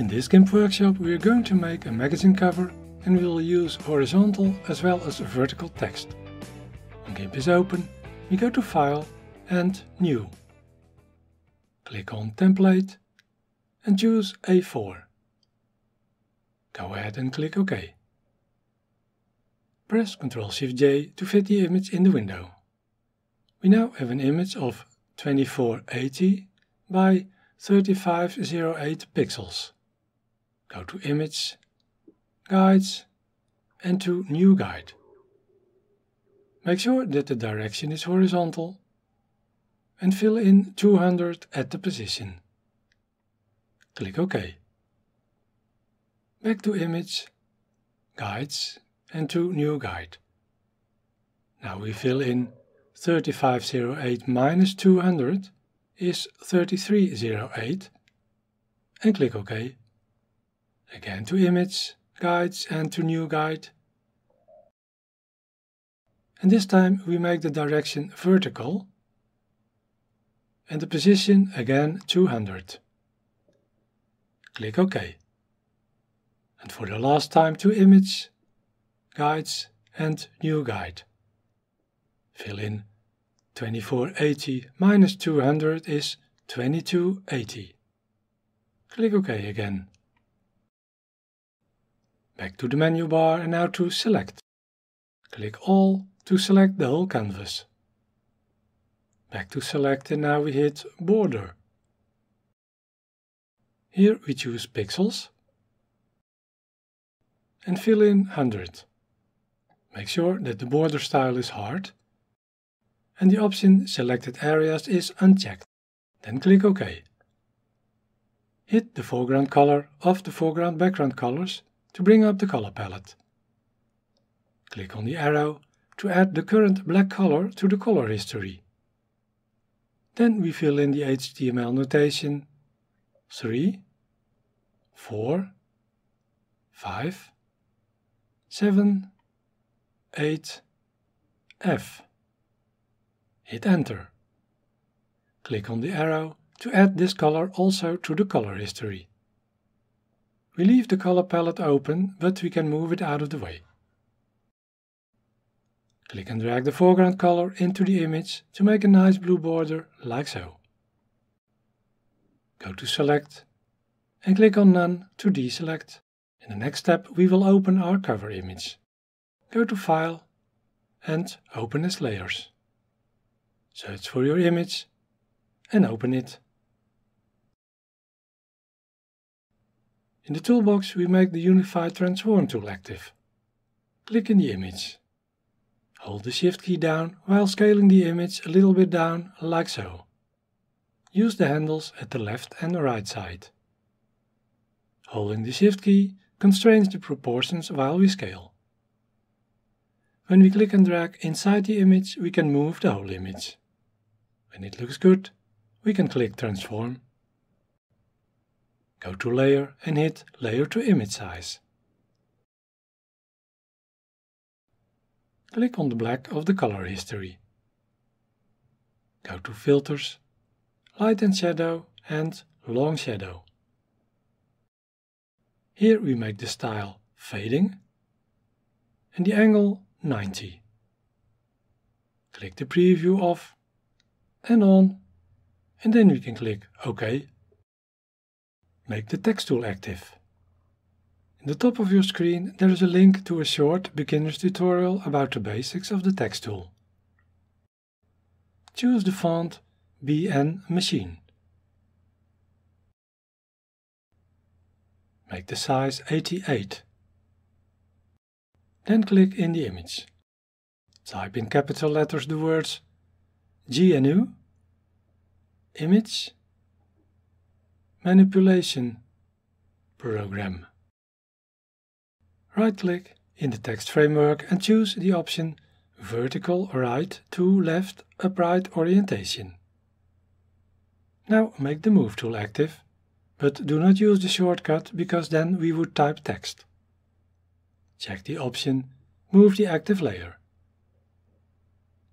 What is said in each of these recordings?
In this GIMP workshop we are going to make a magazine cover and we will use horizontal as well as vertical text. When GIMP is open, we go to File and New. Click on Template and choose A4. Go ahead and click OK. Press Ctrl-Shift-J to fit the image in the window. We now have an image of 2480 by 3508 pixels go to Image, Guides, and to New Guide. Make sure that the direction is horizontal and fill in 200 at the position. Click OK. Back to Image, Guides and to New Guide. Now we fill in 3508 minus 200 is 3308 and click OK. Again to image, guides and to new guide. And this time we make the direction vertical and the position again 200. Click OK. And for the last time to image, guides and new guide. Fill in 2480 minus 200 is 2280. Click OK again. Back to the menu bar and now to Select. Click All to select the whole canvas. Back to Select and now we hit Border. Here we choose Pixels and fill in 100. Make sure that the border style is hard and the option Selected Areas is unchecked. Then click OK. Hit the foreground color of the foreground background colors to bring up the color palette. Click on the arrow to add the current black color to the color history. Then we fill in the HTML notation 3, 4, 5, 7, 8, F. Hit enter. Click on the arrow to add this color also to the color history. We leave the color palette open, but we can move it out of the way. Click and drag the foreground color into the image to make a nice blue border, like so. Go to Select and click on None to deselect. In the next step we will open our cover image. Go to File and Open as Layers. Search for your image and open it. In the toolbox we make the Unified Transform tool active. Click in the image. Hold the Shift key down while scaling the image a little bit down, like so. Use the handles at the left and the right side. Holding the Shift key constrains the proportions while we scale. When we click and drag inside the image, we can move the whole image. When it looks good, we can click Transform Go to Layer and hit Layer to Image Size. Click on the black of the color history. Go to Filters, Light and Shadow and Long Shadow. Here we make the style Fading and the angle 90. Click the preview off and on and then we can click OK make the text tool active. In the top of your screen there is a link to a short beginner's tutorial about the basics of the text tool. Choose the font BN Machine. Make the size 88. Then click in the image. Type in capital letters the words GNU, image, manipulation program. Right-click in the text framework and choose the option vertical right to left upright orientation. Now make the move tool active, but do not use the shortcut because then we would type text. Check the option move the active layer.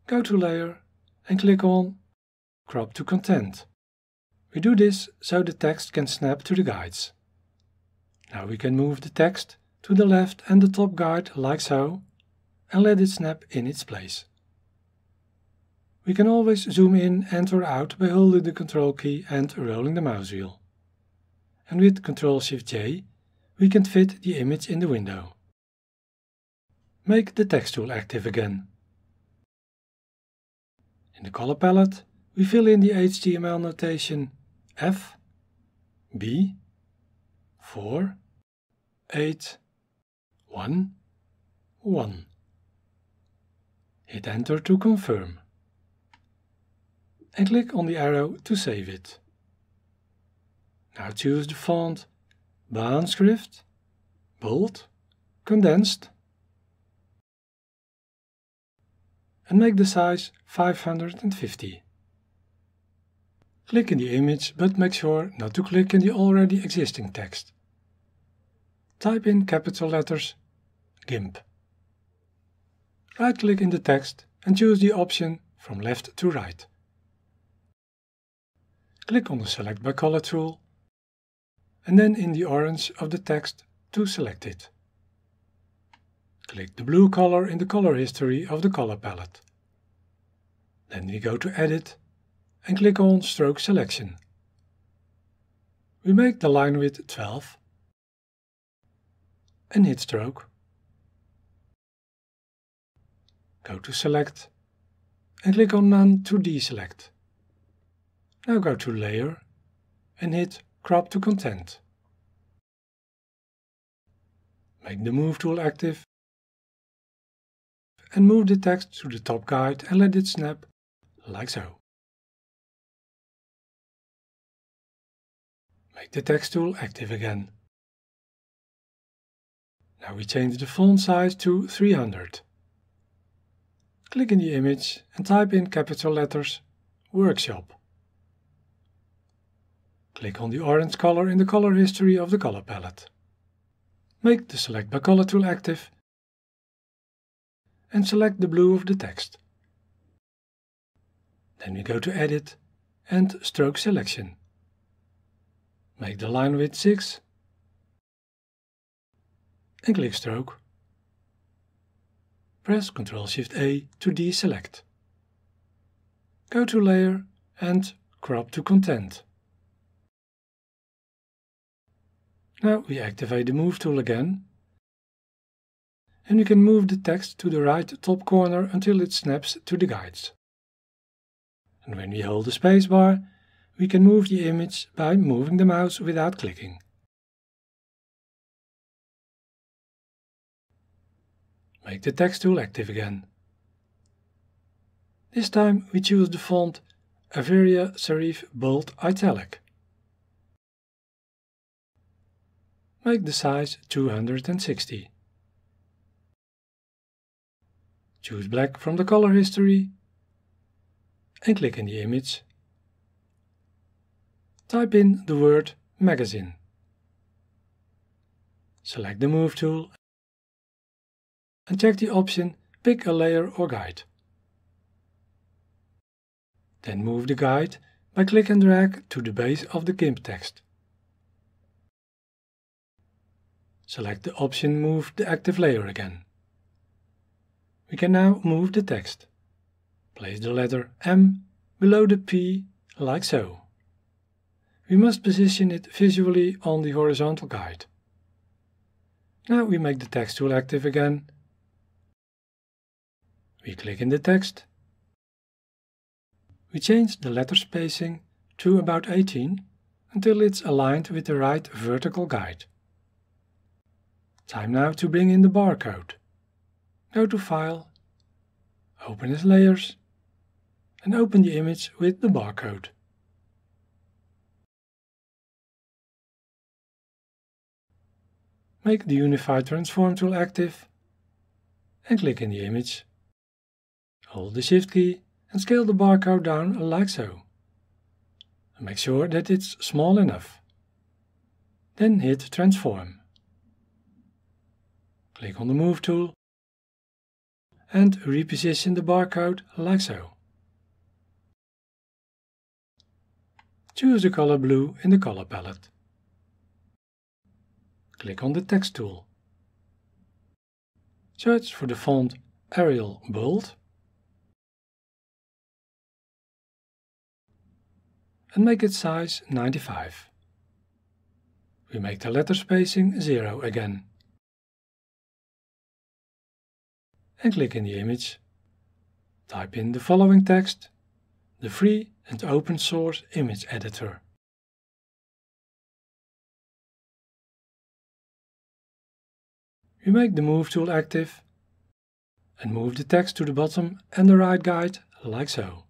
Go to layer and click on crop to content. We do this so the text can snap to the guides. Now we can move the text to the left and the top guide like so and let it snap in its place. We can always zoom in and or out by holding the Ctrl key and rolling the mouse wheel. And with Ctrl-Shift-J, we can fit the image in the window. Make the text tool active again. In the color palette, we fill in the HTML notation F B 4 8 1 1 Hit enter to confirm and click on the arrow to save it. Now choose the font Bahnschrift, bold, condensed and make the size 550. Click in the image, but make sure not to click in the already existing text. Type in capital letters GIMP. Right-click in the text and choose the option from left to right. Click on the Select by Color tool and then in the orange of the text to select it. Click the blue color in the color history of the color palette. Then we go to Edit and click on Stroke Selection. We make the line width 12 and hit Stroke. Go to Select and click on None to deselect. Now go to Layer and hit Crop to Content. Make the Move tool active and move the text to the top guide and let it snap, like so. Make the text tool active again. Now we change the font size to 300. Click in the image and type in capital letters Workshop. Click on the orange color in the color history of the color palette. Make the Select by Color tool active and select the blue of the text. Then we go to Edit and Stroke Selection. Make the line width 6 and click stroke. Press Ctrl-Shift-A to deselect. Go to Layer and Crop to Content. Now we activate the Move tool again and we can move the text to the right top corner until it snaps to the guides. And when we hold the spacebar, we can move the image by moving the mouse without clicking. Make the text tool active again. This time we choose the font Averia Serif Bold Italic. Make the size 260. Choose black from the color history and click in the image type in the word magazine. Select the Move tool and check the option Pick a layer or guide. Then move the guide by click and drag to the base of the GIMP text. Select the option Move the active layer again. We can now move the text. Place the letter M below the P like so we must position it visually on the horizontal guide. Now we make the text tool active again. We click in the text. We change the letter spacing to about 18 until it's aligned with the right vertical guide. Time now to bring in the barcode. Go to File, open as Layers and open the image with the barcode. Make the Unify Transform tool active and click in the image. Hold the Shift key and scale the barcode down like so. Make sure that it's small enough. Then hit Transform. Click on the Move tool and reposition the barcode like so. Choose the color blue in the color palette click on the text tool. Search for the font Arial Bold and make its size 95. We make the letter spacing 0 again. And click in the image. Type in the following text, the free and open source image editor. we make the Move tool active and move the text to the bottom and the right guide like so.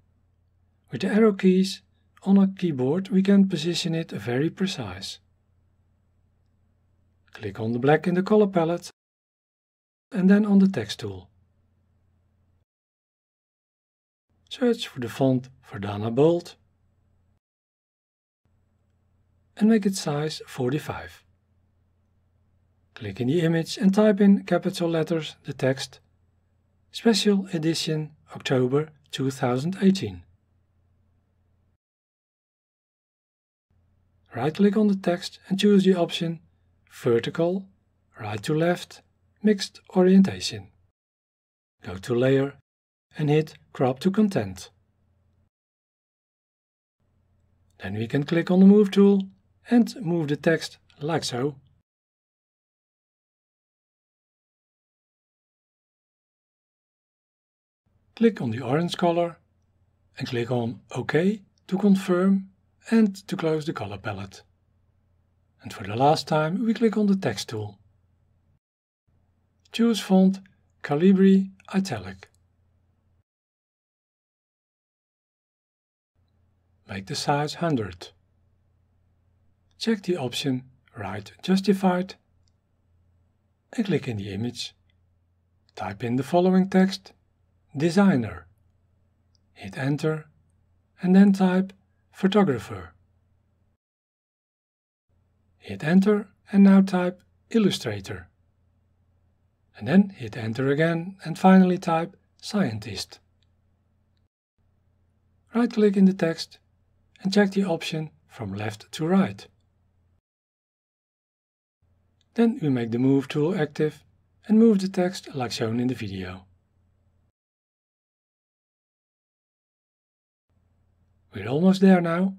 With the arrow keys on a keyboard we can position it very precise. Click on the black in the color palette and then on the text tool. Search for the font Verdana Bold and make its size 45. Click in the image and type in capital letters the text Special Edition October 2018. Right-click on the text and choose the option Vertical, Right to Left, Mixed Orientation. Go to Layer and hit Crop to Content. Then we can click on the Move tool and move the text like so. Click on the orange color and click on OK to confirm and to close the color palette. And for the last time we click on the text tool. Choose font Calibri Italic. Make the size 100. Check the option Right Justified and click in the image. Type in the following text designer. Hit enter and then type photographer. Hit enter and now type illustrator. And then hit enter again and finally type scientist. Right click in the text and check the option from left to right. Then we make the Move tool active and move the text like shown in the video. We're almost there now.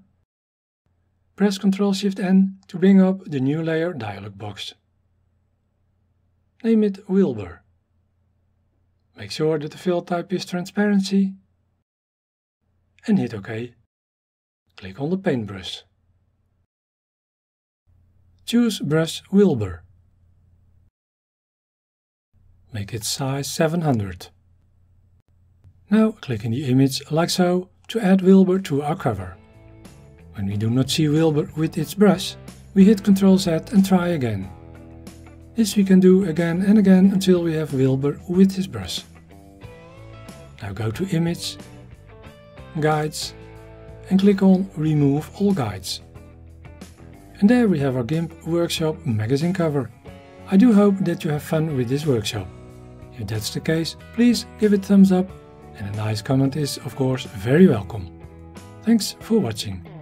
Press Ctrl Shift N to bring up the new layer dialog box. Name it Wilbur. Make sure that the fill type is transparency and hit OK. Click on the paintbrush. Choose brush Wilbur. Make it size 700. Now click in the image like so to add Wilbur to our cover. When we do not see Wilbur with its brush, we hit Ctrl Z and try again. This we can do again and again until we have Wilbur with his brush. Now go to Image, Guides and click on Remove All Guides. And there we have our GIMP Workshop magazine cover. I do hope that you have fun with this workshop. If that's the case, please give it thumbs up and a nice comment is of course very welcome. Thanks for watching.